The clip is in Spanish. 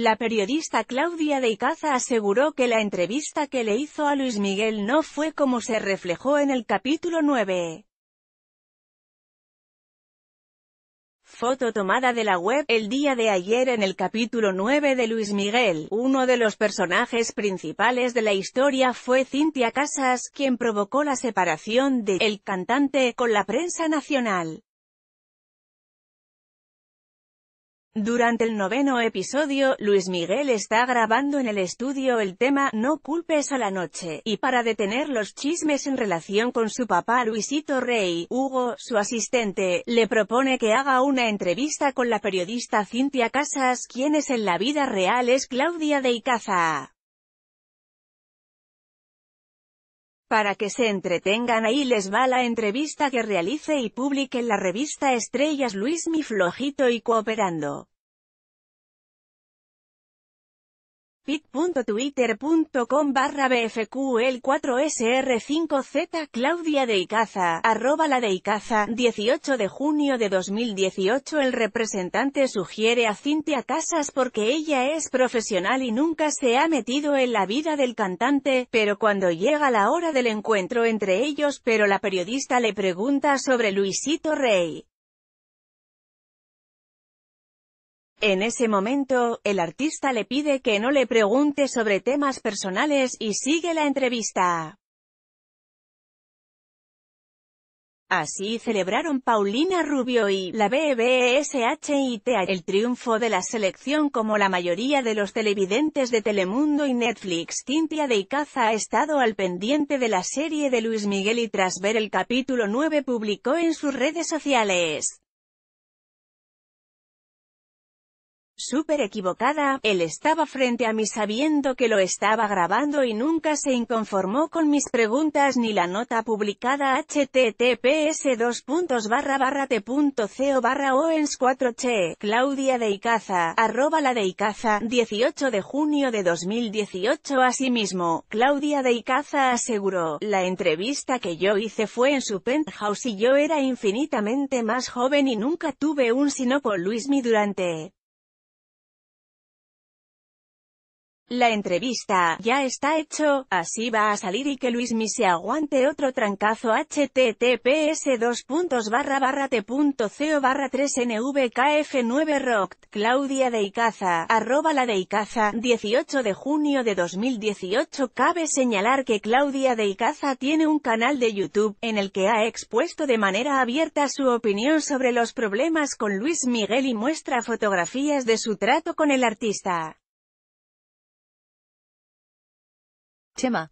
La periodista Claudia de Icaza aseguró que la entrevista que le hizo a Luis Miguel no fue como se reflejó en el capítulo 9. Foto tomada de la web, el día de ayer en el capítulo 9 de Luis Miguel, uno de los personajes principales de la historia fue Cintia Casas, quien provocó la separación de El Cantante con la prensa nacional. Durante el noveno episodio, Luis Miguel está grabando en el estudio el tema No culpes a la noche, y para detener los chismes en relación con su papá Luisito Rey, Hugo, su asistente, le propone que haga una entrevista con la periodista Cintia Casas, es en la vida real es Claudia de Icaza. Para que se entretengan ahí les va la entrevista que realice y publique en la revista Estrellas Luis Mi Flojito y Cooperando. pit.twitter.com barra bfql4sr5z Claudia de Icaza, arroba la de Icaza, 18 de junio de 2018 El representante sugiere a Cintia Casas porque ella es profesional y nunca se ha metido en la vida del cantante, pero cuando llega la hora del encuentro entre ellos pero la periodista le pregunta sobre Luisito Rey, En ese momento, el artista le pide que no le pregunte sobre temas personales y sigue la entrevista. Así celebraron Paulina Rubio y la BBSHITA el triunfo de la selección como la mayoría de los televidentes de Telemundo y Netflix. Cintia de Icaza ha estado al pendiente de la serie de Luis Miguel y tras ver el capítulo 9 publicó en sus redes sociales. Súper equivocada, él estaba frente a mí sabiendo que lo estaba grabando y nunca se inconformó con mis preguntas ni la nota publicada https 2 barra t.co barra 4 che, Claudia de Icaza, arroba la de Icaza, 18 de junio de 2018 Asimismo, Claudia de Icaza aseguró, la entrevista que yo hice fue en su penthouse y yo era infinitamente más joven y nunca tuve un sinopo Luismi durante La entrevista, ya está hecho, así va a salir y que Luis se aguante otro trancazo https 2 t.co barra 3 nvkf 9 rock Claudia de Icaza, arroba la de Icaza, 18 de junio de 2018 cabe señalar que Claudia de Icaza tiene un canal de YouTube, en el que ha expuesto de manera abierta su opinión sobre los problemas con Luis Miguel y muestra fotografías de su trato con el artista. Timmer